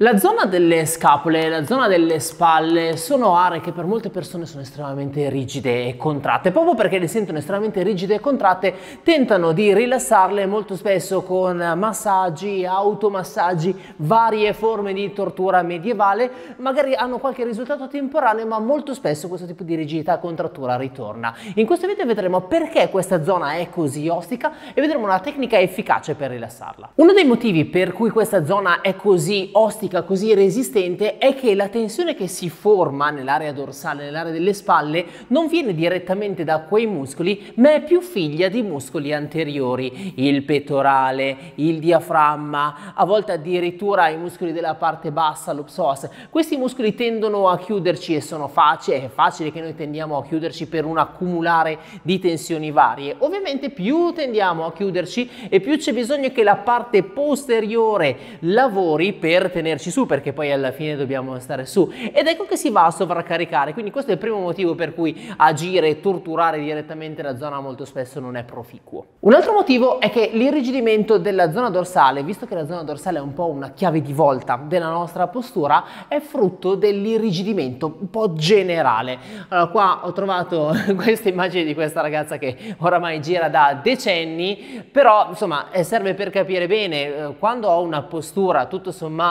La zona delle scapole, la zona delle spalle sono aree che per molte persone sono estremamente rigide e contratte, proprio perché le sentono estremamente rigide e contratte, tentano di rilassarle molto spesso con massaggi, automassaggi, varie forme di tortura medievale, magari hanno qualche risultato temporaneo, ma molto spesso questo tipo di rigidità e contrattura ritorna. In questo video vedremo perché questa zona è così ostica e vedremo una tecnica efficace per rilassarla. Uno dei motivi per cui questa zona è così ostica ottica così resistente è che la tensione che si forma nell'area dorsale, nell'area delle spalle, non viene direttamente da quei muscoli, ma è più figlia di muscoli anteriori, il pettorale, il diaframma, a volte addirittura i muscoli della parte bassa, lo psoas. Questi muscoli tendono a chiuderci e sono facili, è facile che noi tendiamo a chiuderci per un accumulare di tensioni varie. Ovviamente più tendiamo a chiuderci e più c'è bisogno che la parte posteriore lavori per tenersi metterci su perché poi alla fine dobbiamo stare su ed ecco che si va a sovraccaricare quindi questo è il primo motivo per cui agire e torturare direttamente la zona molto spesso non è proficuo un altro motivo è che l'irrigidimento della zona dorsale visto che la zona dorsale è un po' una chiave di volta della nostra postura è frutto dell'irrigidimento un po' generale allora qua ho trovato questa immagine di questa ragazza che oramai gira da decenni però insomma eh, serve per capire bene eh, quando ho una postura tutto sommato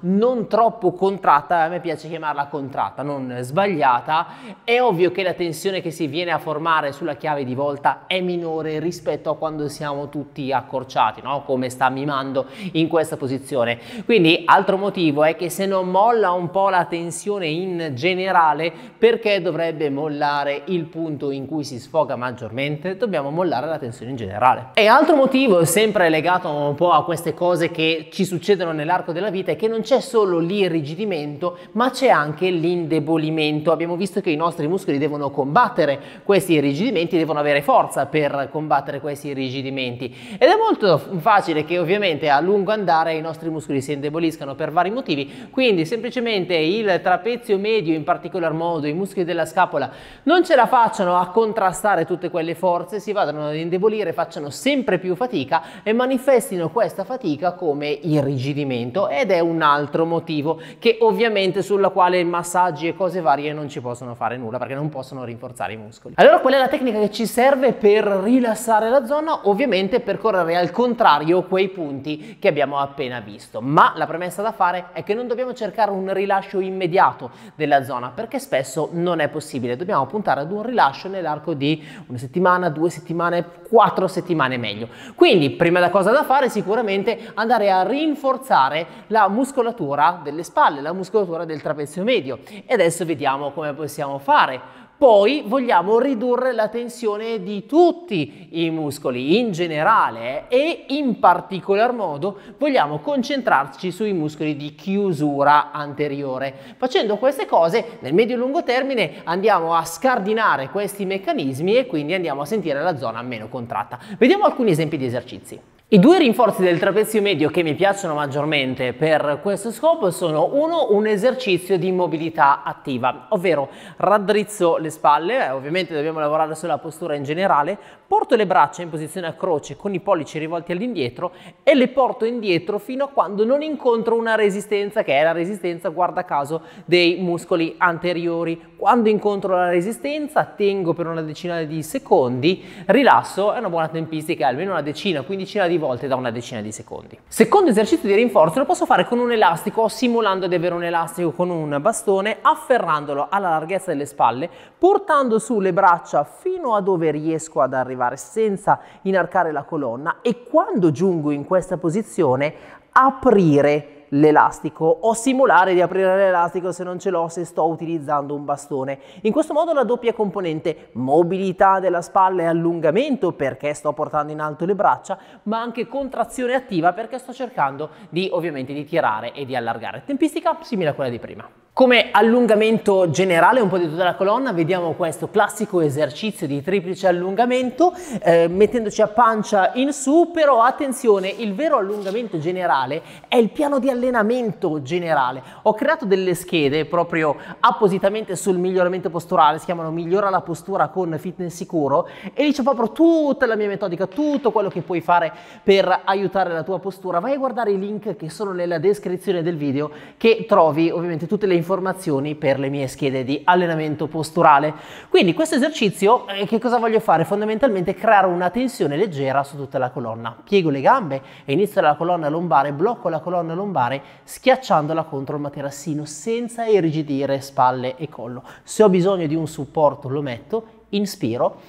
non troppo contratta, a me piace chiamarla contratta, non sbagliata, è ovvio che la tensione che si viene a formare sulla chiave di volta è minore rispetto a quando siamo tutti accorciati, no? come sta mimando in questa posizione. Quindi altro motivo è che se non molla un po' la tensione in generale, perché dovrebbe mollare il punto in cui si sfoga maggiormente? Dobbiamo mollare la tensione in generale. E altro motivo, sempre legato un po' a queste cose che ci succedono nell'arco della vita, è che non non c'è solo l'irrigidimento, ma c'è anche l'indebolimento. Abbiamo visto che i nostri muscoli devono combattere questi irrigidimenti, devono avere forza per combattere questi irrigidimenti. Ed è molto facile che ovviamente a lungo andare i nostri muscoli si indeboliscano per vari motivi, quindi semplicemente il trapezio medio, in particolar modo i muscoli della scapola, non ce la facciano a contrastare tutte quelle forze, si vadano ad indebolire, facciano sempre più fatica e manifestino questa fatica come irrigidimento ed è una altro motivo che ovviamente sulla quale massaggi e cose varie non ci possono fare nulla perché non possono rinforzare i muscoli. Allora qual è la tecnica che ci serve per rilassare la zona? Ovviamente percorrere al contrario quei punti che abbiamo appena visto, ma la premessa da fare è che non dobbiamo cercare un rilascio immediato della zona perché spesso non è possibile, dobbiamo puntare ad un rilascio nell'arco di una settimana, due settimane, quattro settimane meglio. Quindi prima cosa da fare sicuramente andare a rinforzare la muscolatura muscolatura delle spalle, la muscolatura del trapezio medio. E adesso vediamo come possiamo fare. Poi vogliamo ridurre la tensione di tutti i muscoli in generale e in particolar modo vogliamo concentrarci sui muscoli di chiusura anteriore. Facendo queste cose nel medio e lungo termine andiamo a scardinare questi meccanismi e quindi andiamo a sentire la zona meno contratta. Vediamo alcuni esempi di esercizi. I due rinforzi del trapezio medio che mi piacciono maggiormente per questo scopo sono uno un esercizio di mobilità attiva, ovvero raddrizzo le spalle, eh, ovviamente dobbiamo lavorare sulla postura in generale, porto le braccia in posizione a croce con i pollici rivolti all'indietro e le porto indietro fino a quando non incontro una resistenza che è la resistenza guarda caso dei muscoli anteriori. Quando incontro la resistenza tengo per una decina di secondi, rilasso, è una buona tempistica, almeno una decina, quindicina di volte da una decina di secondi. Secondo esercizio di rinforzo lo posso fare con un elastico, simulando di avere un elastico con un bastone, afferrandolo alla larghezza delle spalle, portando su le braccia fino a dove riesco ad arrivare senza inarcare la colonna e quando giungo in questa posizione aprire l'elastico o simulare di aprire l'elastico se non ce l'ho se sto utilizzando un bastone. In questo modo la doppia componente mobilità della spalla e allungamento perché sto portando in alto le braccia, ma anche contrazione attiva perché sto cercando di ovviamente di tirare e di allargare. Tempistica simile a quella di prima. Come allungamento generale un po' di tutta la colonna vediamo questo classico esercizio di triplice allungamento eh, mettendoci a pancia in su però attenzione il vero allungamento generale è il piano di allenamento generale. Ho creato delle schede proprio appositamente sul miglioramento posturale si chiamano migliora la postura con fitness sicuro e lì c'è proprio tutta la mia metodica tutto quello che puoi fare per aiutare la tua postura. Vai a guardare i link che sono nella descrizione del video che trovi ovviamente tutte le informazioni informazioni per le mie schede di allenamento posturale. Quindi questo esercizio, eh, che cosa voglio fare? Fondamentalmente creare una tensione leggera su tutta la colonna. Piego le gambe e inizio dalla colonna lombare, blocco la colonna lombare schiacciandola contro il materassino senza irrigidire spalle e collo. Se ho bisogno di un supporto lo metto, inspiro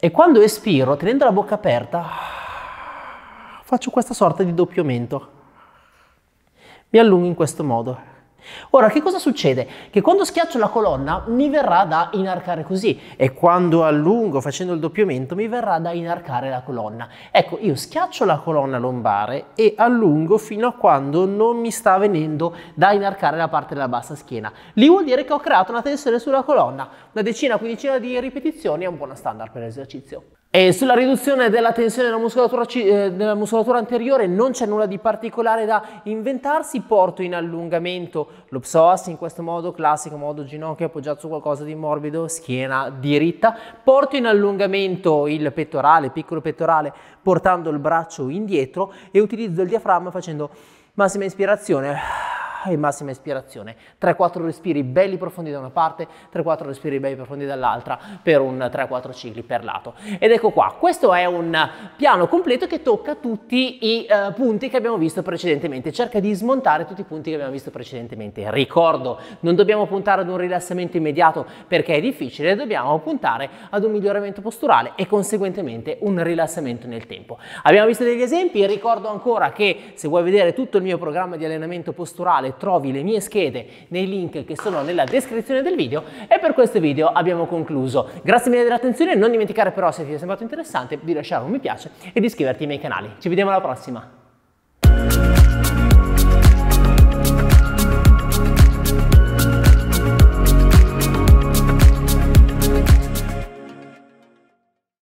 e quando espiro, tenendo la bocca aperta, faccio questa sorta di doppiamento. Mi allungo in questo modo. Ora, che cosa succede? Che quando schiaccio la colonna mi verrà da inarcare così e quando allungo facendo il doppiamento mi verrà da inarcare la colonna. Ecco, io schiaccio la colonna lombare e allungo fino a quando non mi sta venendo da inarcare la parte della bassa schiena. Lì vuol dire che ho creato una tensione sulla colonna. Una decina, quindicina di ripetizioni è un buono standard per l'esercizio. E sulla riduzione della tensione della muscolatura, eh, della muscolatura anteriore non c'è nulla di particolare da inventarsi, porto in allungamento lo psoas in questo modo, classico modo ginocchio appoggiato su qualcosa di morbido, schiena diritta, porto in allungamento il pettorale, piccolo pettorale, portando il braccio indietro e utilizzo il diaframma facendo massima ispirazione e massima ispirazione. 3-4 respiri belli profondi da una parte, 3-4 respiri belli profondi dall'altra per un 3-4 cicli per lato. Ed ecco qua, questo è un piano completo che tocca tutti i eh, punti che abbiamo visto precedentemente, cerca di smontare tutti i punti che abbiamo visto precedentemente. Ricordo, non dobbiamo puntare ad un rilassamento immediato perché è difficile, dobbiamo puntare ad un miglioramento posturale e conseguentemente un rilassamento nel tempo. Abbiamo visto degli esempi, ricordo ancora che se vuoi vedere tutto il mio programma di allenamento posturale, trovi le mie schede nei link che sono nella descrizione del video e per questo video abbiamo concluso. Grazie mille dell'attenzione, non dimenticare però se ti è sembrato interessante di lasciare un mi piace e di iscriverti ai miei canali. Ci vediamo alla prossima!